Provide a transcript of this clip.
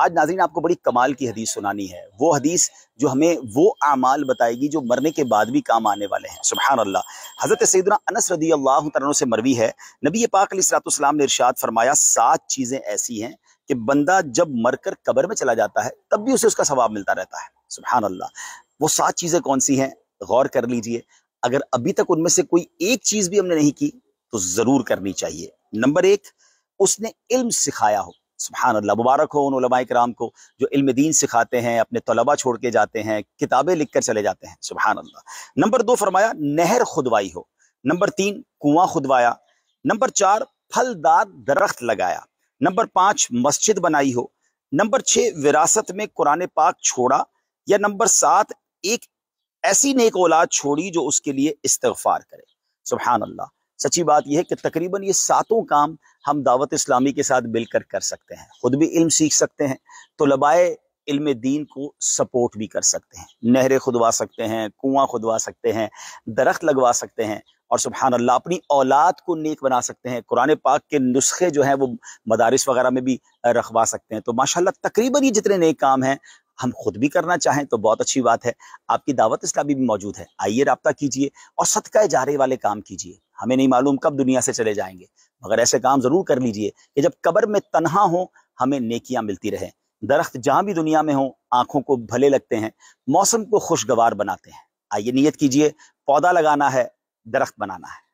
आज नाजरीन आपको बड़ी कमाल की हदीस सुनानी है वो हदीस जो हमें वो अमाल बताएगी जो मरने के बाद भी काम आने वाले हैं सुबह अल्लाह हज़रत सैदना अनस रदी अल्लाह से मरवी है नबी पाक सलाम ने इरशाद फरमाया सात चीज़ें ऐसी हैं कि बंदा जब मरकर कब्र में चला जाता है तब भी उसे उसका स्वाब मिलता रहता है सुबह अल्लाह वो सात चीज़ें कौन सी हैं गौर कर लीजिए अगर अभी तक उनमें से कोई एक चीज़ भी हमने नहीं की तो ज़रूर करनी चाहिए नंबर एक उसने इल्म सिखाया हो सुबहान अल्लाह मुबारक हो उन कराम को जो इल्म दीन सिखाते हैं अपने तलबा छोड़ के जाते हैं किताबें लिख कर चले जाते हैं सुबहान अल्लाह नंबर दो फरमाया नहर खुदवाई हो नंबर तीन कुआं खुदवाया नंबर चार फलदार दरख्त लगाया नंबर पाँच मस्जिद बनाई हो नंबर छः विरासत में कुरान पाक छोड़ा या नंबर सात एक ऐसी नेक औलाद छोड़ी जो उसके लिए इस्तफार करे सुबहान अल्लाह सच्ची बात यह है कि तकरीबन ये सातों काम हम दावत इस्लामी के साथ मिलकर कर सकते हैं खुद भी इल्म सीख सकते हैं लबाए इल्म दीन को सपोर्ट भी कर सकते हैं नहरें खुदवा सकते हैं कुआं खुदवा सकते हैं दरख्त लगवा सकते हैं और सुबहान अल्लाह अपनी औलाद को नेक बना सकते हैं कुरान पाक के नुस्खे जो हैं वो मदारस वगैरह में भी रखवा सकते हैं तो माशाल्लाह तकरीबन ये जितने नए काम हैं हम खुद भी करना चाहें तो बहुत अच्छी बात है आपकी दावत इस्लामी भी मौजूद है आइए रबता कीजिए और सदका जारी वाले काम कीजिए हमें नहीं मालूम कब दुनिया से चले जाएंगे मगर ऐसे काम ज़रूर कर लीजिए कि जब कब्र में तनहा हो हमें नेकियां मिलती रहे दरख्त जहां भी दुनिया में हो आंखों को भले लगते हैं मौसम को खुशगवार बनाते हैं आइए नीयत कीजिए पौधा लगाना है दरख्त बनाना है